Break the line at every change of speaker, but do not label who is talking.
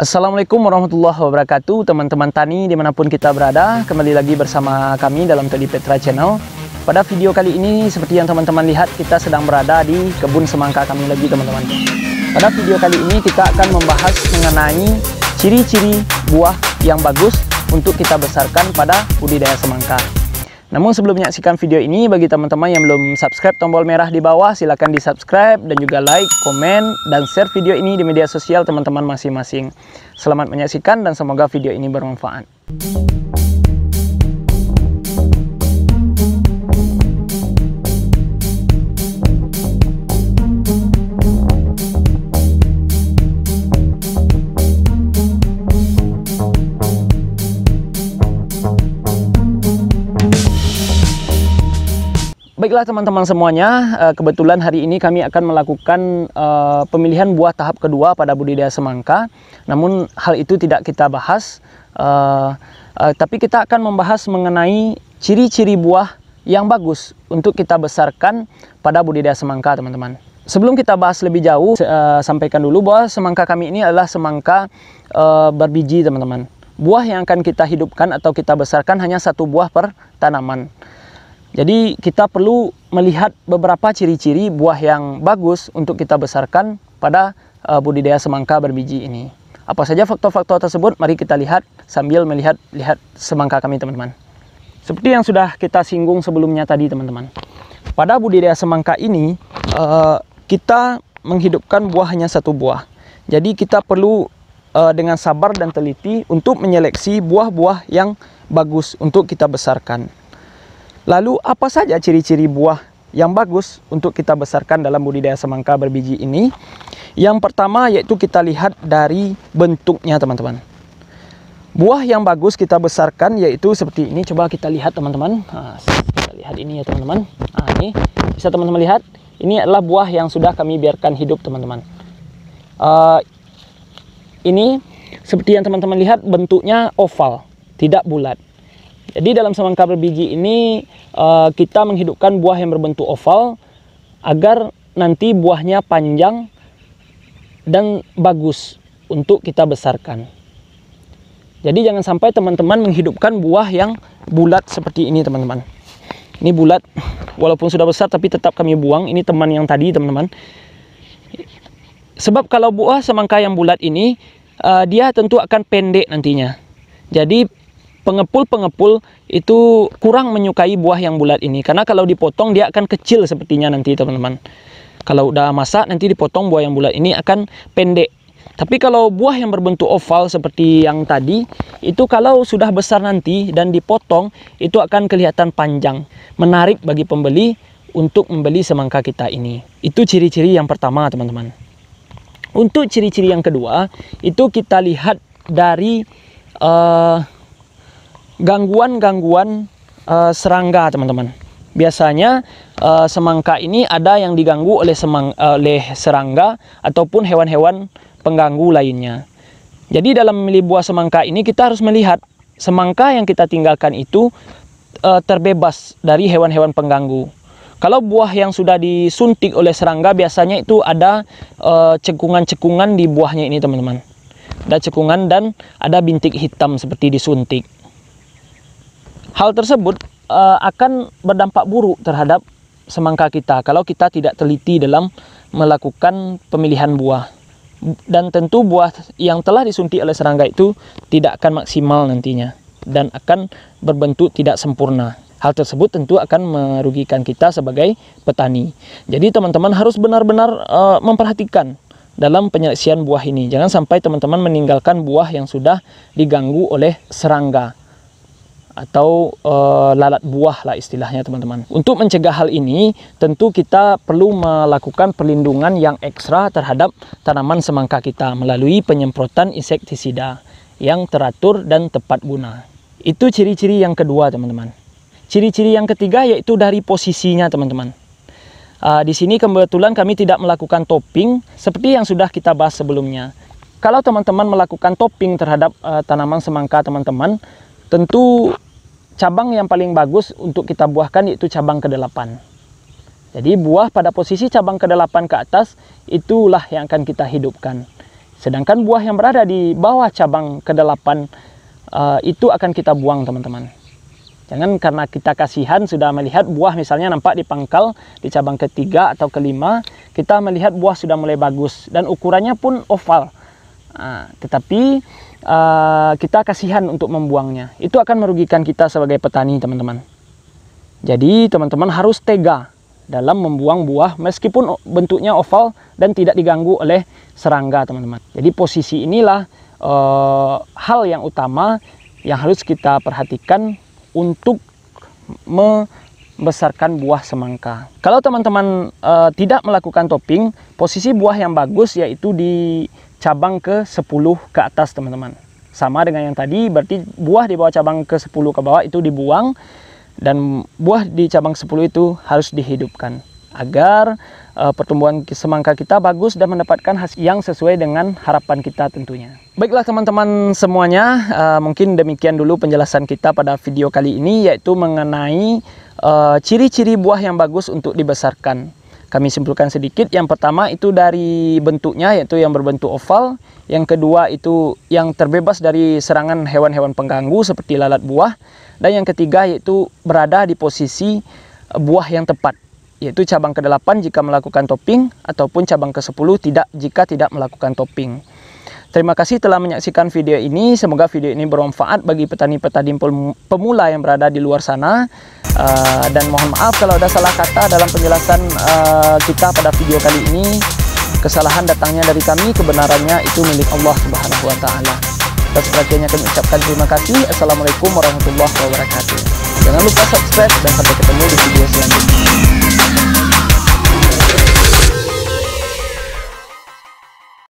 Assalamualaikum warahmatullahi wabarakatuh Teman-teman tani dimanapun kita berada Kembali lagi bersama kami dalam Tadi Petra Channel Pada video kali ini seperti yang teman-teman lihat Kita sedang berada di kebun semangka kami lagi teman-teman Pada video kali ini kita akan membahas mengenai Ciri-ciri buah yang bagus untuk kita besarkan pada budidaya semangka namun sebelum menyaksikan video ini, bagi teman-teman yang belum subscribe tombol merah di bawah, silahkan di subscribe dan juga like, komen, dan share video ini di media sosial teman-teman masing-masing. Selamat menyaksikan dan semoga video ini bermanfaat. Baiklah teman-teman semuanya, eh, kebetulan hari ini kami akan melakukan eh, pemilihan buah tahap kedua pada budidaya semangka. Namun hal itu tidak kita bahas, eh, tapi kita akan membahas mengenai ciri-ciri buah yang bagus untuk kita besarkan pada budidaya semangka teman-teman. Sebelum kita bahas lebih jauh, sampaikan dulu bahwa semangka kami ini adalah semangka berbiji teman-teman. Buah yang akan kita hidupkan atau kita besarkan hanya satu buah per tanaman. Jadi kita perlu melihat beberapa ciri-ciri buah yang bagus untuk kita besarkan pada eh, budidaya semangka berbiji ini. Apa saja faktor-faktor tersebut? Mari kita lihat sambil melihat lihat semangka kami teman-teman. Seperti yang sudah kita singgung sebelumnya tadi teman-teman. Pada budidaya semangka ini eh, kita menghidupkan buah hanya satu buah. Jadi kita perlu eh, dengan sabar dan teliti untuk menyeleksi buah-buah yang bagus untuk kita besarkan. Lalu apa saja ciri-ciri buah yang bagus untuk kita besarkan dalam budidaya semangka berbiji ini? Yang pertama yaitu kita lihat dari bentuknya teman-teman. Buah yang bagus kita besarkan yaitu seperti ini. Coba kita lihat teman-teman. Nah, kita lihat ini ya teman-teman. Nah, ini bisa teman-teman lihat. Ini adalah buah yang sudah kami biarkan hidup teman-teman. Uh, ini seperti yang teman-teman lihat bentuknya oval, tidak bulat. Jadi dalam semangka berbiji ini uh, kita menghidupkan buah yang berbentuk oval agar nanti buahnya panjang dan bagus untuk kita besarkan. Jadi jangan sampai teman-teman menghidupkan buah yang bulat seperti ini teman-teman. Ini bulat walaupun sudah besar tapi tetap kami buang. Ini teman yang tadi teman-teman. Sebab kalau buah semangka yang bulat ini uh, dia tentu akan pendek nantinya. Jadi pengepul-pengepul itu kurang menyukai buah yang bulat ini karena kalau dipotong dia akan kecil sepertinya nanti teman-teman kalau udah masak nanti dipotong buah yang bulat ini akan pendek tapi kalau buah yang berbentuk oval seperti yang tadi itu kalau sudah besar nanti dan dipotong itu akan kelihatan panjang menarik bagi pembeli untuk membeli semangka kita ini itu ciri-ciri yang pertama teman-teman untuk ciri-ciri yang kedua itu kita lihat dari uh, gangguan-gangguan uh, serangga, teman-teman. Biasanya uh, semangka ini ada yang diganggu oleh semang uh, oleh serangga ataupun hewan-hewan pengganggu lainnya. Jadi dalam memilih buah semangka ini kita harus melihat semangka yang kita tinggalkan itu uh, terbebas dari hewan-hewan pengganggu. Kalau buah yang sudah disuntik oleh serangga biasanya itu ada cekungan-cekungan uh, di buahnya ini teman-teman. Ada cekungan dan ada bintik hitam seperti disuntik. Hal tersebut uh, akan berdampak buruk terhadap semangka kita kalau kita tidak teliti dalam melakukan pemilihan buah. Dan tentu buah yang telah disuntik oleh serangga itu tidak akan maksimal nantinya dan akan berbentuk tidak sempurna. Hal tersebut tentu akan merugikan kita sebagai petani. Jadi teman-teman harus benar-benar uh, memperhatikan dalam penyeleksian buah ini. Jangan sampai teman-teman meninggalkan buah yang sudah diganggu oleh serangga atau e, lalat buah lah istilahnya teman-teman. Untuk mencegah hal ini, tentu kita perlu melakukan perlindungan yang ekstra terhadap tanaman semangka kita melalui penyemprotan insektisida yang teratur dan tepat guna. Itu ciri-ciri yang kedua, teman-teman. Ciri-ciri yang ketiga yaitu dari posisinya, teman-teman. Uh, di sini kebetulan kami tidak melakukan topping seperti yang sudah kita bahas sebelumnya. Kalau teman-teman melakukan topping terhadap uh, tanaman semangka teman-teman, Tentu cabang yang paling bagus untuk kita buahkan itu cabang ke-8. Jadi buah pada posisi cabang ke-8 ke atas itulah yang akan kita hidupkan. Sedangkan buah yang berada di bawah cabang ke-8 uh, eh, itu akan kita buang teman-teman. Jangan karena kita kasihan sudah melihat buah misalnya nampak di pangkal di cabang ketiga atau kelima, kita melihat buah sudah mulai bagus dan ukurannya pun oval. Ah, tetapi uh, kita kasihan untuk membuangnya. Itu akan merugikan kita sebagai petani, teman-teman. Jadi, teman-teman harus tega dalam membuang buah meskipun bentuknya oval dan tidak diganggu oleh serangga, teman-teman. Jadi, posisi inilah uh, hal yang utama yang harus kita perhatikan untuk membesarkan buah semangka. Kalau teman-teman e, tidak melakukan topping, posisi buah yang bagus yaitu di cabang ke 10 ke atas teman-teman sama dengan yang tadi berarti buah di bawah cabang ke 10 ke bawah itu dibuang dan buah di cabang 10 itu harus dihidupkan agar uh, pertumbuhan semangka kita bagus dan mendapatkan hasil yang sesuai dengan harapan kita tentunya. Baiklah teman-teman semuanya, uh, mungkin demikian dulu penjelasan kita pada video kali ini yaitu mengenai eh, ciri-ciri uh, ciri -ciri buah yang bagus untuk dibesarkan kami simpulkan sedikit. Yang pertama itu dari bentuknya yaitu yang berbentuk oval. Yang kedua itu yang terbebas dari serangan hewan-hewan pengganggu seperti lalat buah. Dan yang ketiga yaitu berada di posisi buah yang tepat yaitu cabang ke-8 jika melakukan topping ataupun cabang ke-10 tidak jika tidak melakukan topping. Terima kasih telah menyaksikan video ini. Semoga video ini bermanfaat bagi petani-petani pemula yang berada di luar sana. Uh, dan mohon maaf kalau ada salah kata dalam penjelasan uh, kita pada video kali ini. Kesalahan datangnya dari kami, kebenarannya itu milik Allah Subhanahu wa taala. Atas perhatiannya kami ucapkan terima kasih. Assalamualaikum warahmatullahi wabarakatuh. Jangan lupa subscribe dan sampai ketemu di video selanjutnya.